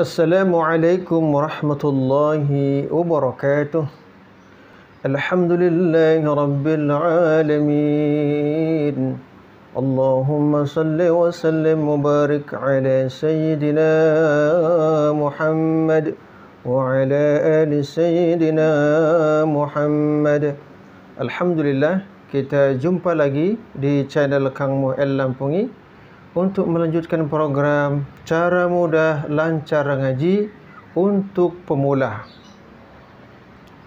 Assalamualaikum warahmatullahi wabarakatuh Alhamdulillahi rabbil alamin Allahumma salli wa sallim mubarak ala sayyidina Muhammad Wa ala ala sayyidina Muhammad Alhamdulillah kita jumpa lagi di channel Kang Mu'el Lampungi untuk melanjutkan program cara mudah lancar ngaji untuk pemula.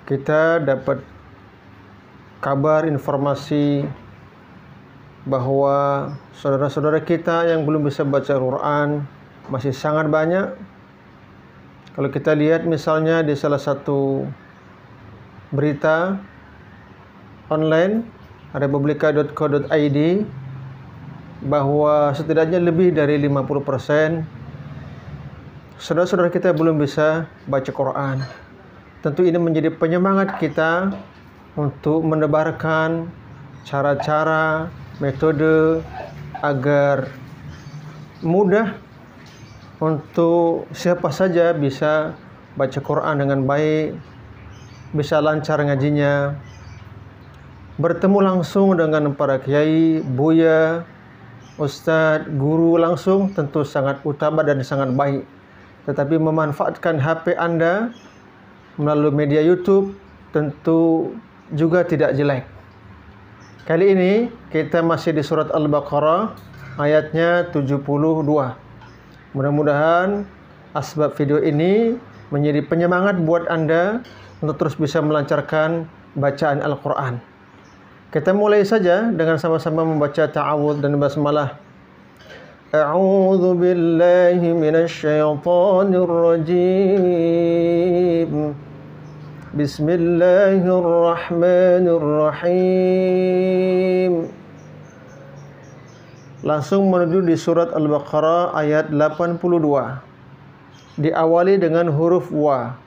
Kita dapat kabar informasi bahwa saudara-saudara kita yang belum bisa baca Quran masih sangat banyak. Kalau kita lihat misalnya di salah satu berita online republika.co.id bahwa setidaknya lebih dari 50% saudara-saudara kita belum bisa baca Quran. Tentu ini menjadi penyemangat kita untuk menebarkan cara-cara, metode agar mudah untuk siapa saja bisa baca Quran dengan baik, bisa lancar ngajinya, bertemu langsung dengan para kiai, buya, Ustadz, guru langsung tentu sangat utama dan sangat baik. Tetapi memanfaatkan HP Anda melalui media YouTube tentu juga tidak jelek. Kali ini kita masih di surat Al-Baqarah ayatnya 72. Mudah-mudahan asbab video ini menjadi penyemangat buat Anda untuk terus bisa melancarkan bacaan Al-Qur'an. Kita mulai saja dengan sama-sama membaca ta'awud dan basmalah. A'udzu billahi minasy syaithanir rajim. Bismillahirrahmanirrahim. Langsung menuju di surat Al-Baqarah ayat 82. Diawali dengan huruf wa.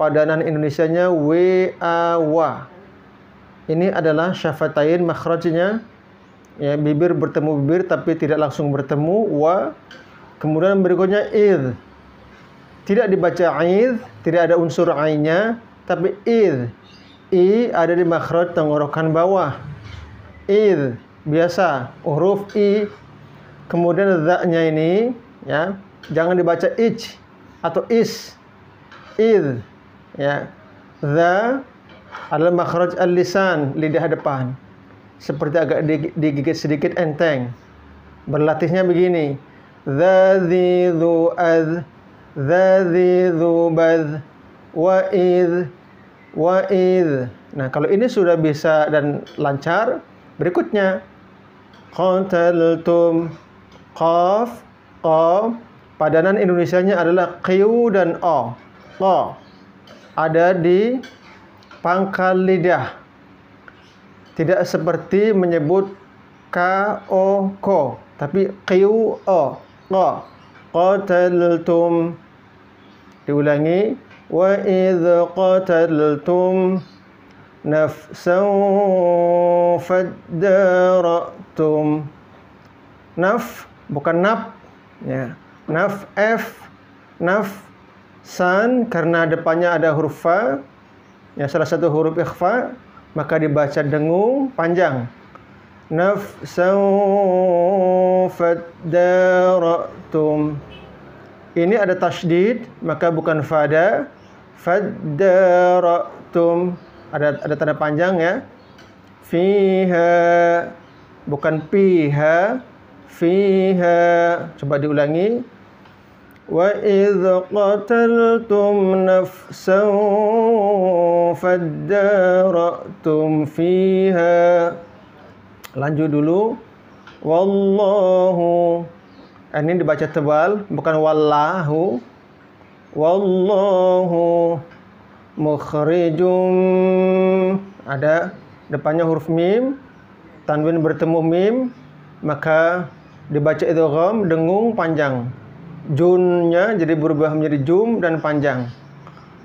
Padanan Indonesianya W A W ini adalah syafatain makhrajnya ya bibir bertemu bibir tapi tidak langsung bertemu wa kemudian berikutnya id tidak dibaca id tidak ada unsur ainnya tapi id i ada di makhraj tenggorokan bawah id biasa huruf i kemudian za ini ya jangan dibaca ich atau is id ya the adalah makhraj al-lisan, lidah depan. Seperti agak digigit sedikit enteng. Berlatihnya begini. Dzadzi dzu adz dzadzi dzu badz wa idz wa idz. Nah, kalau ini sudah bisa dan lancar, berikutnya Qantaltum qaf qaf padanan Indonesianya adalah qiu dan o. Qa ada di pangkal lidah. Tidak seperti menyebut k o k, tapi q o q Qataltum. Diulangi wa idh qataltum nafsan fadara'tum. Naf bukan naf, ya. Naf f naf san karena depannya ada huruf fa ya salah satu huruf ikhfa maka dibaca dengung panjang nafsan ini ada tasydid maka bukan fada faddaratum ada ada tanda panjang ya fiha bukan piha fiha coba diulangi وإذ قتلتم نفسا فادارأتم فيها lanjut dulu wallahu eh, ini dibaca tebal bukan wallahu wallahu mukhrijum ada depannya huruf mim tanwin bertemu mim maka dibaca idgham dengung panjang junnya jadi berubah menjadi jum dan panjang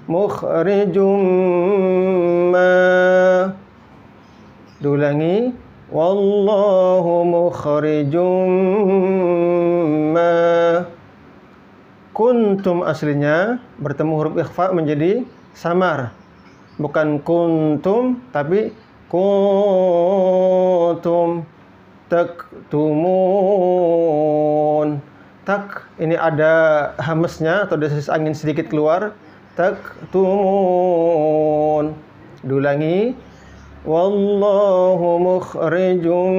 mukhrijum ma dulangi. wallahu mukhrijum ma kuntum aslinya bertemu huruf ikhfa menjadi samar bukan kuntum tapi kuntum taktumun tak ini ada hamesnya atau desis angin sedikit keluar tak tumun dulangi wallahu mukhrijum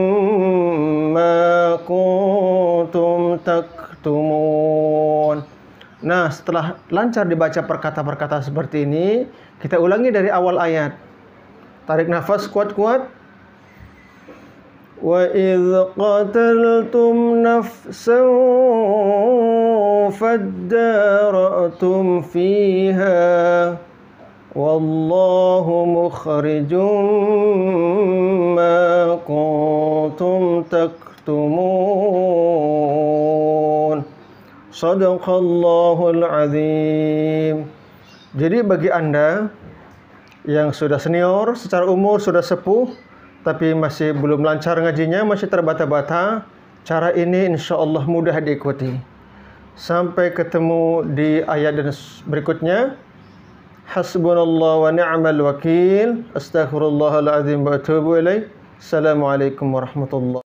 ma kuntum tumun. Nah, setelah lancar dibaca perkata-perkata seperti ini, kita ulangi dari awal ayat. Tarik nafas kuat-kuat. وإذ قتلتم نفسا فادارأتم فيها والله مخرج ما كنتم تكتمون صدق الله العظيم Jadi bagi Anda yang sudah senior secara umur sudah sepuh tapi masih belum lancar ngajinya, masih terbata-bata, cara ini insya Allah mudah diikuti. Sampai ketemu di ayat dan berikutnya. Hasbunallah wa ni'mal wakil. Astaghfirullahaladzim wa atubu ilaih. Assalamualaikum warahmatullahi